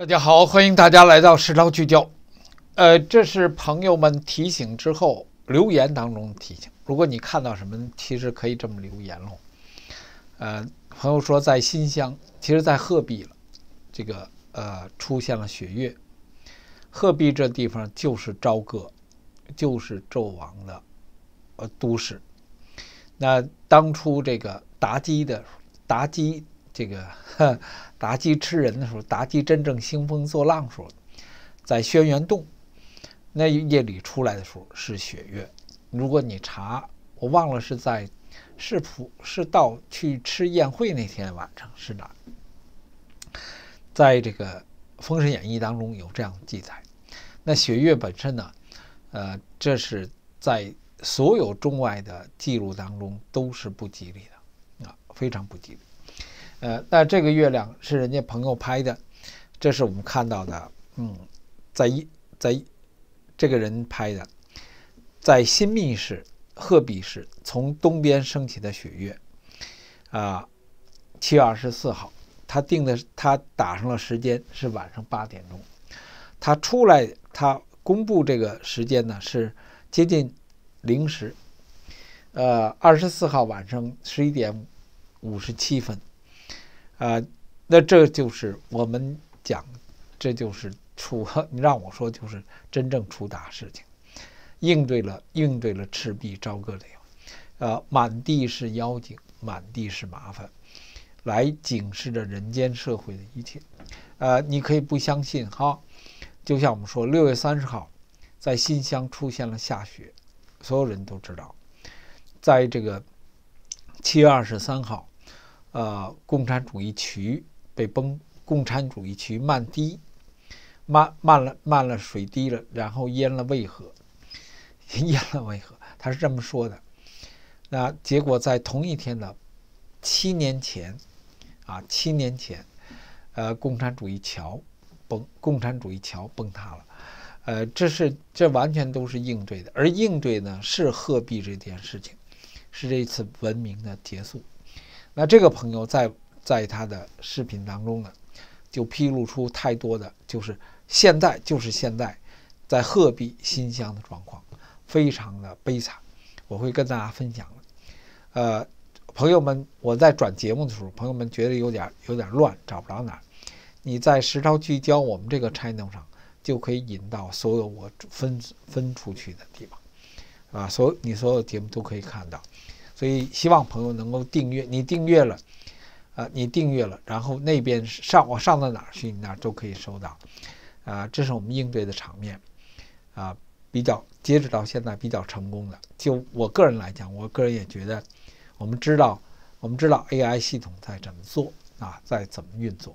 大家好，欢迎大家来到时昭聚焦。呃，这是朋友们提醒之后留言当中提醒。如果你看到什么，其实可以这么留言喽。呃，朋友说在新乡，其实，在鹤壁了。这个呃，出现了雪月。鹤壁这地方就是朝歌，就是纣王的呃都市。那当初这个妲己的妲己。这个 妲己吃人的时候，妲己真正兴风作浪时候，在轩辕洞那夜里出来的时候是雪月。如果你查，我忘了是在，是普是到去吃宴会那天晚上是哪？在这个《封神演义》当中有这样记载。那雪月本身呢，呃，这是在所有中外的记录当中都是不吉利的啊，非常不吉利。呃，那这个月亮是人家朋友拍的，这是我们看到的，嗯，在一在，这个人拍的，在新密市鹤壁市从东边升起的雪月，啊，七月二十四号，他定的他打上了时间是晚上八点钟，他出来他公布这个时间呢是接近零时，呃，二十四号晚上十一点五十七分。啊，那这就是我们讲，这就是出，你让我说就是真正出大事情，应对了应对了赤壁、朝歌的，呃，满地是妖精，满地是麻烦，来警示着人间社会的一切。呃，你可以不相信哈，就像我们说，六月三十号在新乡出现了下雪，所有人都知道，在这个七月二十三号。呃，共产主义渠被崩，共产主义渠漫堤，漫漫了，漫了，水堤了，然后淹了渭河，淹了渭河，他是这么说的。那结果在同一天的七年前，啊，七年前，呃，共产主义桥崩，共产主义桥崩塌了，呃，这是这完全都是应对的，而应对呢是鹤壁这件事情，是这次文明的结束。那这个朋友在在他的视频当中呢，就披露出太多的，就是现在就是现在，在鹤壁新乡的状况非常的悲惨，我会跟大家分享的。呃，朋友们，我在转节目的时候，朋友们觉得有点有点乱，找不着哪儿。你在时超聚焦我们这个 channel 上，就可以引到所有我分分出去的地方，啊，所有你所有节目都可以看到。所以希望朋友能够订阅，你订阅了，呃，你订阅了，然后那边上我上到哪儿去，你那儿都可以收到，啊，这是我们应对的场面，啊，比较截止到现在比较成功的，就我个人来讲，我个人也觉得，我们知道，我们知道 AI 系统在怎么做啊，在怎么运作。